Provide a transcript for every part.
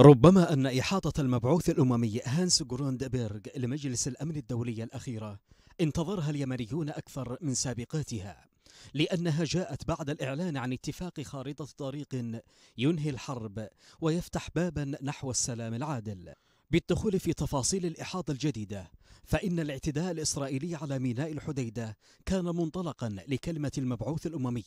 ربما أن إحاطة المبعوث الأممي هانس جروندبرغ لمجلس الأمن الدولي الأخيرة انتظرها اليمنيون أكثر من سابقاتها لأنها جاءت بعد الإعلان عن اتفاق خارطة طريق ينهي الحرب ويفتح بابا نحو السلام العادل بالدخول في تفاصيل الإحاطة الجديدة فإن الاعتداء الإسرائيلي على ميناء الحديدة كان منطلقا لكلمة المبعوث الأممي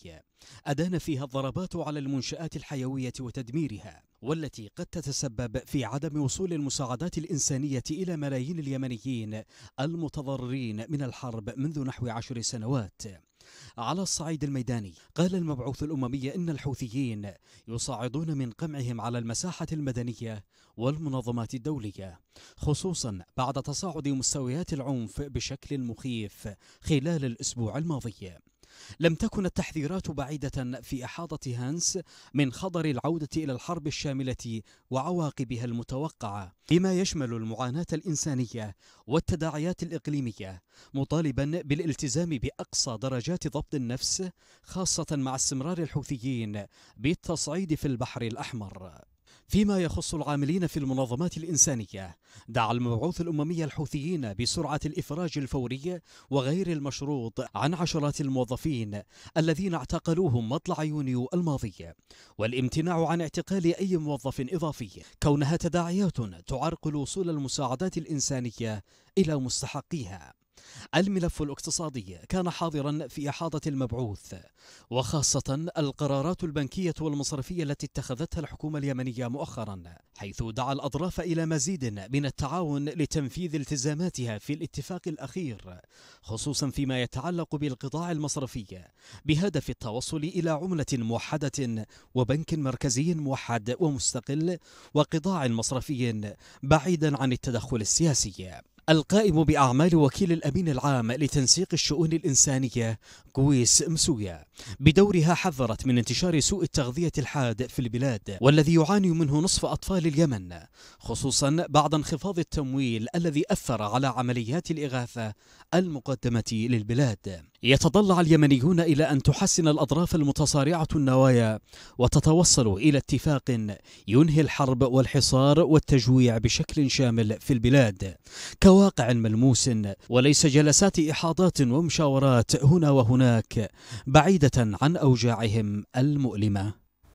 أدان فيها الضربات على المنشآت الحيوية وتدميرها والتي قد تتسبب في عدم وصول المساعدات الإنسانية إلى ملايين اليمنيين المتضررين من الحرب منذ نحو عشر سنوات على الصعيد الميداني قال المبعوث الأممي إن الحوثيين يصعدون من قمعهم على المساحة المدنية والمنظمات الدولية خصوصا بعد تصاعد مستويات العنف بشكل مخيف خلال الأسبوع الماضي لم تكن التحذيرات بعيدة في إحاطة هانس من خطر العودة إلى الحرب الشاملة وعواقبها المتوقعة بما يشمل المعاناة الإنسانية والتداعيات الإقليمية مطالبا بالالتزام بأقصى درجات ضبط النفس خاصة مع استمرار الحوثيين بالتصعيد في البحر الأحمر فيما يخص العاملين في المنظمات الإنسانية دعا المبعوث الأممي الحوثيين بسرعة الإفراج الفوري وغير المشروط عن عشرات الموظفين الذين اعتقلوهم مطلع يونيو الماضي والامتناع عن اعتقال أي موظف إضافي كونها تداعيات تعرقل وصول المساعدات الإنسانية إلى مستحقيها الملف الاقتصادي كان حاضرا في إحاطة المبعوث وخاصة القرارات البنكية والمصرفية التي اتخذتها الحكومة اليمنية مؤخرا حيث دعا الأطراف إلى مزيد من التعاون لتنفيذ التزاماتها في الاتفاق الأخير خصوصا فيما يتعلق بالقطاع المصرفي بهدف التوصل إلى عملة موحدة وبنك مركزي موحد ومستقل وقطاع مصرفي بعيدا عن التدخل السياسي القائم بأعمال وكيل الأمين العام لتنسيق الشؤون الإنسانية قويس مسويا بدورها حذرت من انتشار سوء التغذية الحاد في البلاد والذي يعاني منه نصف أطفال اليمن خصوصا بعد انخفاض التمويل الذي أثر على عمليات الإغاثة المقدمة للبلاد يتضلع اليمنيون إلى أن تحسن الأطراف المتصارعة النوايا وتتوصل إلى اتفاق ينهي الحرب والحصار والتجويع بشكل شامل في البلاد كواقع ملموس وليس جلسات إحاضات ومشاورات هنا وهناك بعيدا بعيده عن اوجاعهم المؤلمه